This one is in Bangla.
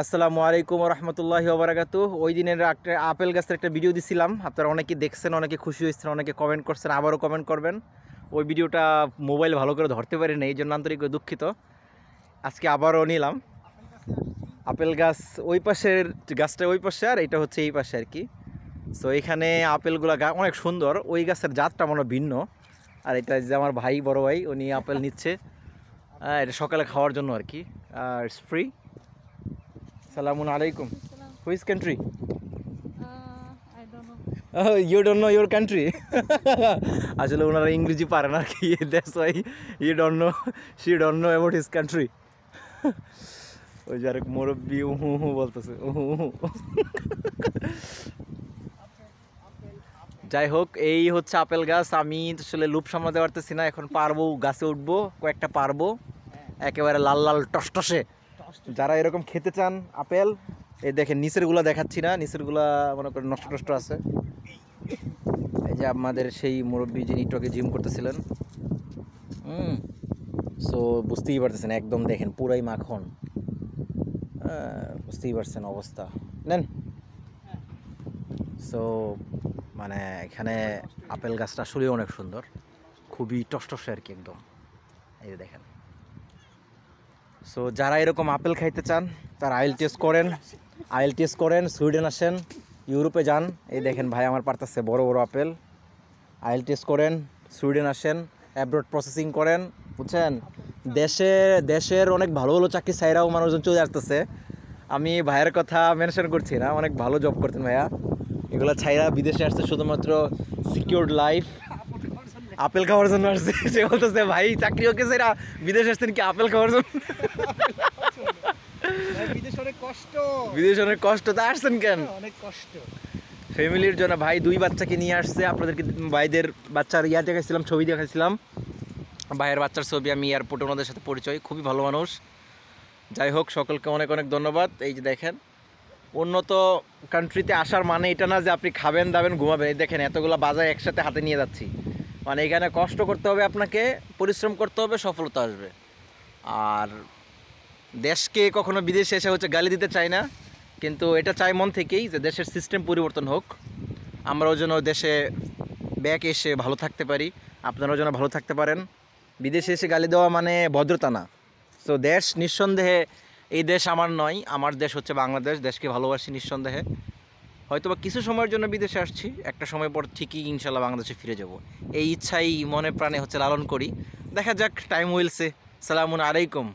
আসসালামু আলাইকুম রহমতুল্লাহ ওবরাকাত ওই দিনের একটা আপেল গাছের একটা ভিডিও দিছিলাম আপনারা অনেকে দেখছেন অনেকে খুশি হয়েছেন অনেকে কমেন্ট করছেন আবারও কমেন্ট করবেন ওই ভিডিওটা মোবাইল ভালো করে ধরতে না এই জন্য আন্তরিক দুঃখিত আজকে আবারও নিলাম আপেল গাছ ওই পাশের গাছটা ওই পাশে আর এটা হচ্ছে এই পাশে আর কি সো এখানে আপেলগুলো অনেক সুন্দর ওই গাছের জাতটা মনে ভিন্ন আর এটা যে আমার ভাই বড় ভাই উনি আপেল নিচ্ছে এটা সকালে খাওয়ার জন্য আর কি আর free Salamun alaikum. Who is country? You don't know your country আসলে ওনারা ইংরেজি পারে না কি that's why you don't know she don't know about his country ওই যে আরেক মুরব্বি উহু উহু বলতেছে উহু হু যাই হোক এই হচ্ছে আপেল গাছ আমি আসলে লুপ সামলাতে পারতেছি না এখন পারবো গাছে উঠবো কয়েকটা পারবো হ্যাঁ। একেবারে লাল লাল টসটসে যারা এরকম খেতে চান আপেল এই দেখেন নিচেরগুলো দেখাচ্ছি না নিচেরগুলা মনে করেন নষ্ট নষ্ট আছে এই যে আমাদের সেই মুরব্বী যিনি টকে জিম করতেছিলেন হুম সো বুঝতেই পারতেছেন একদম দেখেন পুরাই মাখন বুঝতেই পারছেন অবস্থা নেন সো মানে এখানে আপেল গাছটা আসলেই অনেক সুন্দর খুবই টসটসে আর কি একদম এই দেখেন সো যারা এরকম আপেল খাইতে চান তারা আইল টেস্ট করেন আইল টেস্ট করেন সুইডেন আসেন ইউরোপে যান এই দেখেন ভাই আমার পারতাছে বড় বড় আপেল আইল টেস্ট করেন সুইডেন আসেন অ্যাব্রড প্রসেসিং করেন বুঝছেন দেশে দেশের অনেক ভালো ভালো চাকরি সাইরাও মানুষজন চলে আসতেছে আমি ভাইয়ের কথা মেনশন করছি না অনেক ভালো জব করতেন ভাইয়া এগুলো ছাইরা বিদেশে আসছে শুধুমাত্র সিকিউরড লাইফ আপেল খাওয়ার জন্য আসছে সে বলতেছে ভাই চাকরি ওকে সেরা বিদেশ আসছেন কি আপেল খাওয়ার জন্য বিদেশ অনেক কষ্ট তা আসছেন কেন হ্যাঁ, অনেক কষ্ট ফ্যামিলির জন্য ভাই দুই বাচ্চাকে নিয়ে আসছে আপনাদেরকে ভাইদের বাচ্চার ইয়া দেখাইছিলাম ছবি দেখাইছিলাম ভাইয়ের বাচ্চার ছবি আমি এয়ারপোর্টে ওনাদের সাথে পরিচয় খুবই ভালো মানুষ যাই হোক সকলকে অনেক অনেক ধন্যবাদ এই যে দেখেন উন্নত কান্ট্রিতে আসার মানে এটা না যে আপনি খাবেন দাবেন ঘুমাবেন এই দেখেন এতগুলো বাজার একসাথে হাতে নিয়ে যাচ্ছি মানে এখানে কষ্ট করতে হবে আপনাকে পরিশ্রম করতে হবে সফলতা আসবে আর দেশকে কখনো বিদেশে এসে হচ্ছে গালি দিতে চাই না কিন্তু এটা চাই মন থেকেই যে দেশের সিস্টেম পরিবর্তন হোক আমরাও যেন দেশে ব্যাক এসে ভালো থাকতে পারি আপনারাও যেন ভালো থাকতে পারেন বিদেশে এসে গালি দেওয়া মানে ভদ্রতা না তো দেশ নিঃসন্দেহে এই দেশ আমার নয় আমার দেশ হচ্ছে বাংলাদেশ দেশকে ভালোবাসি নিঃসন্দেহে হয়তো বা কিছু সময়ের জন্য বিদেশে আসছি একটা সময় পর ঠিকই ইনশাল্লাহ বাংলাদেশে ফিরে যাব এই ইচ্ছাই মনে প্রাণে হচ্ছে লালন করি দেখা যাক টাইম উইলসে সালামুন আলাইকুম